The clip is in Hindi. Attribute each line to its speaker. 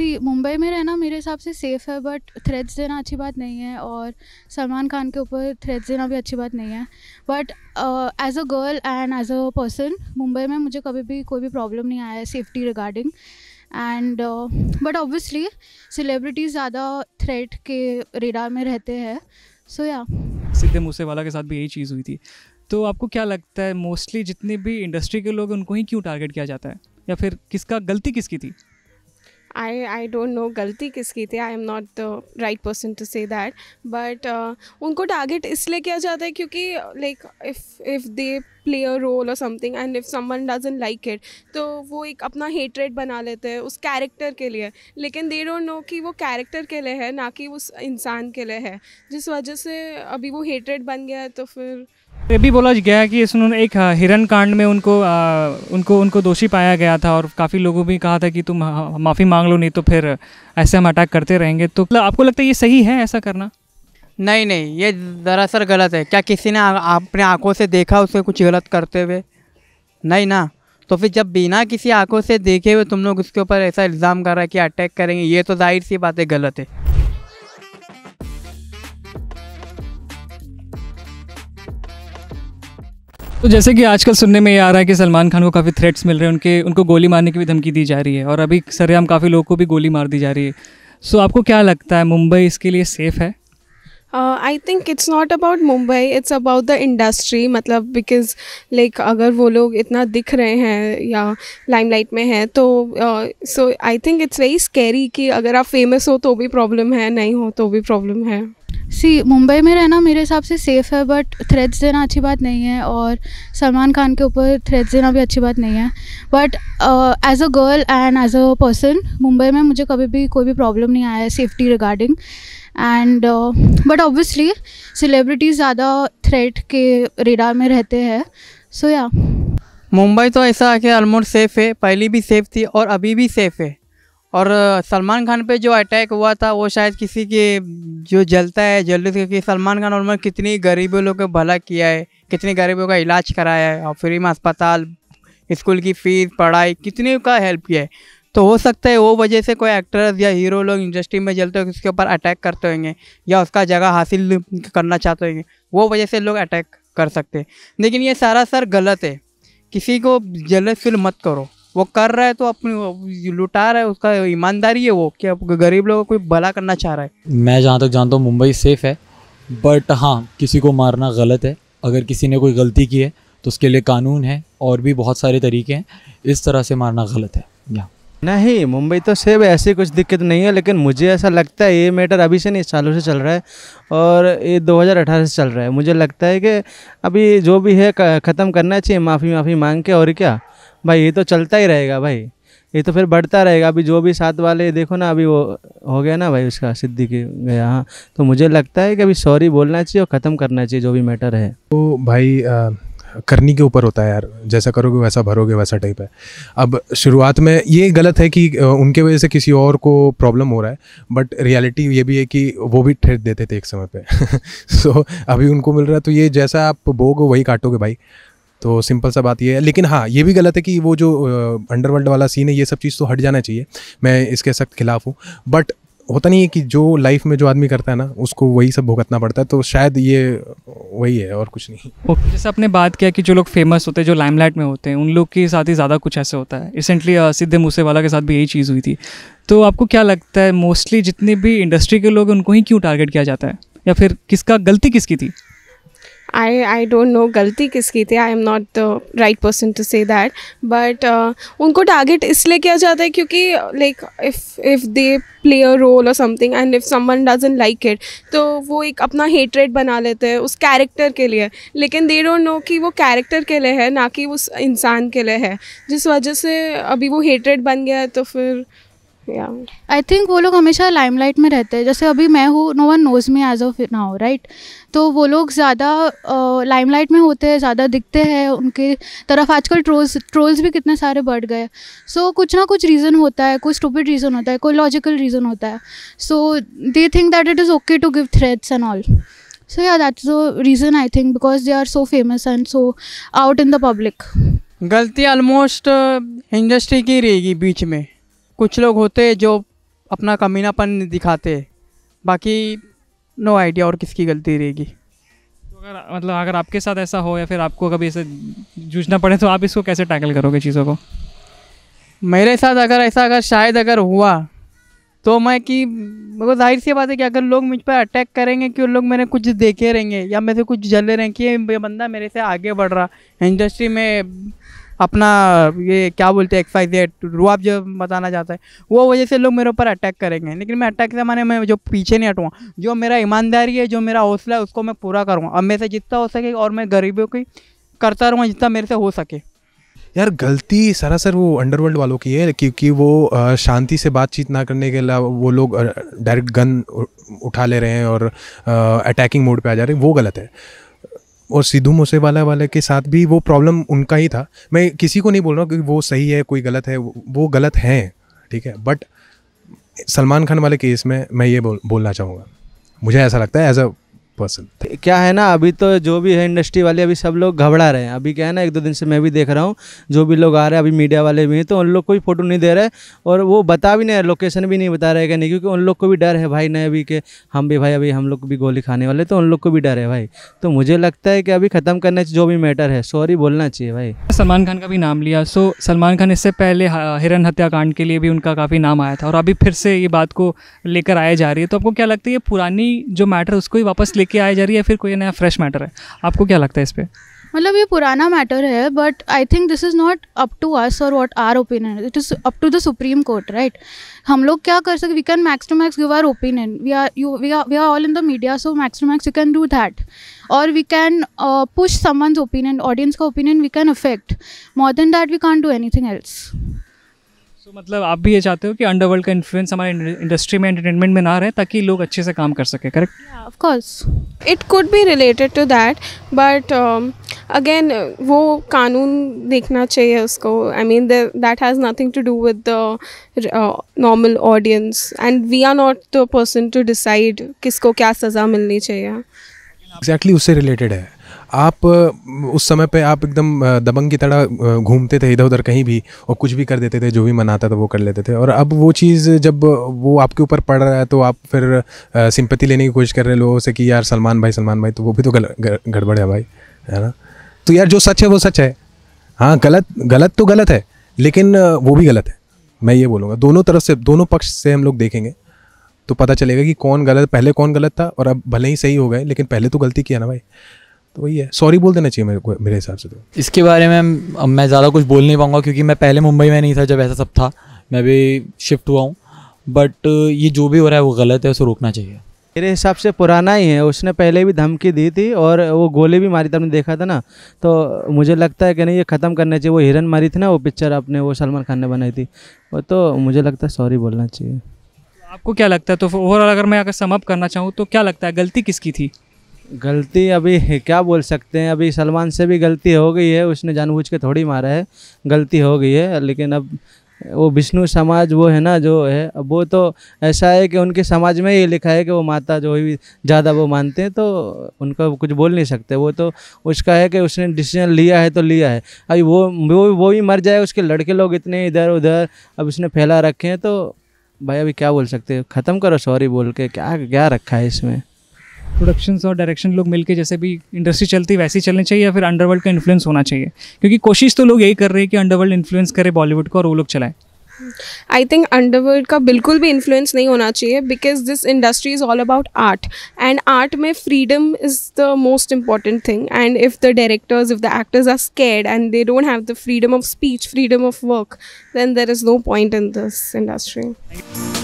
Speaker 1: सी मुंबई में रहना मेरे हिसाब से सेफ़ है बट थ्रेड्स देना अच्छी बात नहीं है और सलमान खान के ऊपर थ्रेड्स देना भी अच्छी बात नहीं है but as a girl and as a person Mumbai में मुझे कभी भी कोई भी प्रॉब्लम नहीं आया है safety regarding and but obviously celebrities ज़्यादा थ्रेड के रेडार में रहते हैं सो या
Speaker 2: मूसे मूसेवाला के साथ भी यही चीज़ हुई थी तो आपको क्या लगता है मोस्टली जितने भी इंडस्ट्री के लोग उनको ही क्यों टारगेट किया जाता है या फिर किसका गलती किसकी थी
Speaker 3: आई आई डोंट नो गलती किसकी थी I am not the right person to say that but उनको टारगेट इसलिए किया जाता है क्योंकि like if if they play a role और something and if someone doesn't like it तो वो एक अपना हेटरेट बना लेते हैं उस कैरेक्टर के लिए लेकिन दे डोंट नो कि वो कैरेक्टर के लिए है ना कि उस इंसान के लिए है जिस वजह से अभी वो हेटरेट बन गया है तो फिर
Speaker 2: ये भी बोला गया कि इस उन्होंने एक हिरन कांड में उनको आ, उनको उनको दोषी पाया गया था और काफ़ी लोगों भी कहा था कि तुम माफ़ी मांग लो नहीं तो फिर ऐसे हम अटैक करते रहेंगे तो मतलब आपको लगता है ये सही है ऐसा करना
Speaker 4: नहीं नहीं ये दरअसल गलत है क्या किसी ने अपने आँखों से देखा उसे कुछ गलत करते हुए नहीं ना तो फिर जब बिना किसी आंखों से देखे हुए तुम लोग उसके ऊपर ऐसा इल्ज़ाम कर रहे हैं कि अटैक करेंगे ये तो जाहिर सी बातें गलत है तो जैसे कि आजकल
Speaker 2: सुनने में ये आ रहा है कि सलमान खान को काफ़ी थ्रेट्स मिल रहे हैं उनके उनको गोली मारने की भी धमकी दी जा रही है और अभी सरेआम काफ़ी लोगों को भी गोली मार दी जा रही है सो so, आपको क्या लगता है मुंबई इसके लिए सेफ़ है
Speaker 3: I think it's not about Mumbai it's about the industry मतलब बिकॉज लाइक like, अगर वो लोग इतना दिख रहे हैं या लाइमलाइट में हैं तो so I think it's very scary कि अगर आप फेमस हो तो भी प्रॉब्लम है नहीं हो तो भी प्रॉब्लम है सी मुंबई
Speaker 1: में रहना मेरे हिसाब से सेफ़ है बट थ्रेड्स देना अच्छी बात नहीं है और सलमान खान के ऊपर थ्रेड्स देना भी अच्छी बात नहीं है but as a girl and as a person Mumbai में मुझे कभी भी कोई भी प्रॉब्लम नहीं आया है safety regarding and but obviously celebrities ज़्यादा थ्रेड के रेडार में रहते हैं सो या
Speaker 4: मुंबई तो ऐसा है कि ऑलमोस्ट सेफ़ है पहले भी सेफ़ थी और अभी भी सेफ़ है और सलमान खान पे जो अटैक हुआ था वो शायद किसी के जो जलता है जल्दी से सलमान खान उन्होंने कितनी गरीबों लोग को भला किया है कितने गरीबों का इलाज कराया है और फ्री में अस्पताल स्कूल की फ़ीस पढ़ाई कितने का हेल्प किया है तो हो सकता है वो वजह से कोई एक्ट्रेस या हीरो लोग इंडस्ट्री में जलते हुए उसके ऊपर अटैक करते होंगे या उसका जगह हासिल करना चाहते होंगे वो वजह से लोग अटैक कर सकते हैं लेकिन ये सारा सर गलत है किसी को जलस फील मत करो वो कर रहा है तो अपनी लुटा रहा है उसका ईमानदारी है वो कि गरीब लोगों को भला करना चाह रहा
Speaker 5: है मैं जहाँ तक जानता हूँ मुंबई सेफ़ है बट हाँ किसी को मारना गलत है अगर किसी ने कोई गलती की है तो उसके लिए कानून है और भी बहुत सारे तरीके हैं इस तरह से मारना गलत है या नहीं मुंबई तो है ऐसी कुछ दिक्कत नहीं है लेकिन मुझे ऐसा लगता है ये मैटर अभी से नहीं सालों से चल रहा है और ये 2018 से चल रहा है मुझे लगता है कि अभी जो भी है ख़त्म करना चाहिए माफ़ी माफ़ी मांग के और क्या भाई ये तो चलता ही रहेगा भाई ये तो फिर बढ़ता रहेगा अभी जो भी साथ वाले देखो ना अभी वो हो गया ना भाई उसका सिद्धि के गया हाँ तो मुझे लगता है कि अभी सॉरी
Speaker 6: बोलना चाहिए और ख़त्म करना चाहिए जो भी मैटर है तो भाई आ, करनी के ऊपर होता है यार जैसा करोगे वैसा भरोगे वैसा टाइप है अब शुरुआत में ये गलत है कि उनके वजह से किसी और को प्रॉब्लम हो रहा है बट रियलिटी ये भी है कि वो भी ठेट देते थे एक समय पे सो so, अभी उनको मिल रहा है तो ये जैसा आप बोगे वही काटोगे भाई तो सिंपल सा बात ये है लेकिन हाँ ये भी गलत है कि वो जो अंडरवर्ल्ड वाला सीन है ये सब चीज़ तो हट जाना चाहिए मैं इसके सख्त खिलाफ हूँ बट होता नहीं है कि जो लाइफ में जो आदमी करता है ना उसको वही सब भुगतना पड़ता है तो शायद ये वही है और कुछ नहीं
Speaker 2: ओके जैसे आपने बात किया कि जो लोग फेमस होते हैं जो लाइमलाइट में होते हैं उन लोग के साथ ही ज़्यादा कुछ ऐसे होता है रिसेंटली सिद्ध मूसेवाला के साथ भी यही चीज़ हुई थी तो आपको क्या लगता है मोस्टली जितने भी इंडस्ट्री के लोग हैं उनको ही क्यों टारगेट किया जाता है या फिर किसका गलती किसकी थी
Speaker 3: आई आई डोंट नो गलती किसकी थी I am not the right person to say that but उनको टारगेट इसलिए किया जाता है क्योंकि like if if they play a role और something and if someone doesn't like it तो वो एक अपना हेटरेट बना लेते हैं उस कैरेक्टर के लिए लेकिन दे डोंट नो कि वो कैरेक्टर के लिए है ना कि उस इंसान के लिए है जिस वजह से अभी वो हेटरेट बन गया है तो फिर आई
Speaker 1: थिंक वो लोग हमेशा लाइमलाइट में रहते हैं जैसे अभी मैं हूँ no one knows me as of now right तो वो लोग ज़्यादा लाइमलाइट में होते हैं ज़्यादा दिखते हैं उनके तरफ आजकल ट्रोल्स ट्रोल्स भी कितने सारे बढ़ गए सो so, कुछ ना कुछ रीज़न होता है कोई स्टूपिड रीज़न होता है कोई लॉजिकल रीज़न होता है so they think that it is okay to give threats and all या that is a reason I think because they are so famous and so out in the public
Speaker 4: गलती ऑलमोस्ट इंडस्ट्री की रहेगी बीच में कुछ लोग होते जो अपना कमीनापन दिखाते बाकी नो आइडिया और किसकी गलती रहेगी तो अगर मतलब अगर आपके साथ ऐसा हो या फिर आपको कभी ऐसे जूझना पड़े तो
Speaker 2: आप इसको कैसे टैकल करोगे चीज़ों को
Speaker 4: मेरे साथ अगर ऐसा अगर शायद अगर हुआ तो मैं कि मेरे मतलब जाहिर सी बात है कि अगर लोग मुझ पर अटैक करेंगे कि लोग मेरे कुछ देखे रहेंगे या मेरे से कुछ जले रहेंगे कि ये बंदा मेरे से आगे बढ़ रहा इंडस्ट्री में अपना ये क्या बोलते हैं एक्सवाइज जेड रुआब जो बताना चाहता है वो वजह से लोग मेरे ऊपर अटैक करेंगे लेकिन मैं अटैक से माने मैं जो पीछे नहीं हटूँगा जो मेरा ईमानदारी है जो मेरा हौसला है उसको मैं पूरा करूँगा अब मेरे से जितना हो सके और मैं गरीबों की करता रहूँगा जितना मेरे से हो सके
Speaker 6: यार गलती सरासर वो अंडरवर्ल्ड वालों की है क्योंकि वो शांति से बातचीत ना करने के अलावा वो लोग डायरेक्ट गन उठा ले रहे हैं और अटैकिंग मोड पे आ जा रहे हैं वो गलत है और सिद्धू मूसेवाला वाले के साथ भी वो प्रॉब्लम उनका ही था मैं किसी को नहीं बोल रहा हूँ कि वो सही है कोई गलत है वो गलत हैं ठीक है बट सलमान खान वाले केस में मैं ये बोल बोलना चाहूँगा मुझे ऐसा लगता है एज अ परसेंट
Speaker 5: तो क्या है ना अभी तो जो भी है इंडस्ट्री वाले अभी सब लोग घबरा रहे हैं अभी क्या है ना एक दो दिन से मैं भी देख रहा हूँ जो भी लोग आ रहे हैं अभी मीडिया वाले भी हैं तो उन लोग को भी फ़ोटो नहीं दे रहे और वो बता भी नहीं लोकेशन भी नहीं बता रहे नहीं क्योंकि उन लोग को भी डर है भाई नहीं अभी के हम भी भाई अभी हम लोग भी गोली खाने वाले तो उन लोग को भी डर है भाई तो मुझे लगता है कि अभी ख़त्म करने जो भी मैटर है सॉरी बोलना चाहिए भाई सलमान
Speaker 2: खान का भी नाम लिया सो सलमान खान इससे पहले हाँ, हिरन हत्याकांड के लिए भी उनका काफ़ी नाम आया था और अभी फिर से ये बात को लेकर आया जा रही है तो आपको क्या लगता है ये पुरानी जो मैटर उसको ही वापस लेकर लेके आई जा रही है फिर कोई नया फ्रेश मैटर है आपको क्या लगता है इस पर
Speaker 1: मतलब ये पुराना मैटर है but I think this is not up to us और what our opinion it is up to the Supreme Court right हम लोग क्या कर सकते we can max to max give our opinion we are you we are we are all in the media so max to max you can do that और we can push someone's opinion audience का opinion we can affect more than that we can't do anything else
Speaker 2: तो मतलब आप भी ये चाहते हो कि अंडरवर्ल्ड का इन्फ्लुएंस हमारे इंडस्ट्री में एंटरटेनमेंट में ना रहे ताकि लोग अच्छे से काम कर सके correct
Speaker 3: of course it could be related to that but again वो कानून देखना चाहिए उसको I mean that has nothing to do with the normal audience and we are not the person to decide किसको क्या सज़ा मिलनी चाहिए एग्जैक्टली
Speaker 6: exactly उससे रिलेटेड है आप उस समय पे आप एकदम दबंग की तरह घूमते थे इधर उधर कहीं भी और कुछ भी कर देते थे जो भी मनाता था वो कर लेते थे और अब वो चीज़ जब वो आपके ऊपर पड़ रहा है तो आप फिर सिंपत्ति लेने की कोशिश कर रहे लोगों से कि यार सलमान भाई सलमान भाई तो वो भी तो गड़बड़ है भाई है ना तो यार जो सच है वो सच है हाँ गलत गलत तो गलत है लेकिन वो भी गलत है मैं ये बोलूँगा दोनों तरफ से दोनों पक्ष से हम लोग देखेंगे तो पता चलेगा कि कौन गलत पहले कौन गलत था और अब भले ही सही हो गए लेकिन पहले तो गलती किया ना भाई तो वही है सॉरी बोल देना चाहिए मेरे को मेरे हिसाब से तो इसके बारे में अब
Speaker 5: मैं ज़्यादा कुछ बोल नहीं पाऊँगा क्योंकि मैं पहले मुंबई में नहीं था जब ऐसा सब था मैं भी शिफ्ट हुआ हूँ बट ये जो भी हो रहा है वो गलत है उसे रोकना चाहिए मेरे हिसाब से पुराना ही है उसने पहले भी धमकी दी थी और वो गोले भी मारी था आपने देखा था ना तो मुझे लगता है कि नहीं ये ख़त्म करना चाहिए वो हिरन मारी थी ना वो पिक्चर आपने वो सलमान खान ने बनाई थी वो तो मुझे लगता है सॉरी बोलना चाहिए आपको क्या लगता है तो ओवरऑल अगर मैं अगर समअप करना चाहूँ तो क्या लगता है गलती किसकी थी गलती अभी क्या बोल सकते हैं अभी सलमान से भी गलती हो गई है उसने जानबूझ के थोड़ी मारा है गलती हो गई है लेकिन अब वो विष्णु समाज वो है ना जो है अब वो तो ऐसा है कि उनके समाज में ये लिखा है कि वो माता जो भी ज़्यादा वो मानते हैं तो उनका कुछ बोल नहीं सकते वो तो उसका है कि उसने डिसीजन लिया है तो लिया है अभी वो वो वो भी मर जाए उसके लड़के लोग इतने इधर उधर अब उसने फैला रखे हैं तो भाई अभी क्या बोल सकते हैं ख़त्म करो सॉरी बोल के क्या क्या रखा है इसमें
Speaker 2: प्रोडक्शन और डायरेक्शन लोग मिलके जैसे भी इंडस्ट्री चलती वैसे ही चलनी चाहिए या फिर अंडरवर्ल्ड का इन्फ्लुएंस होना चाहिए क्योंकि कोशिश तो लोग यही कर रहे हैं कि अंडरवर्ल्ड इन्फ्लुएंस करे बॉलीवुड को और वो लोग चलाएं
Speaker 3: आई थिंक अंडरवर्ल्ड का बिल्कुल भी इन्फ्लुएंस नहीं होना चाहिए because this industry is all about art and art में freedom is the most important thing and if the directors if the actors are scared and they don't have the freedom of speech freedom of work then there is no point in this industry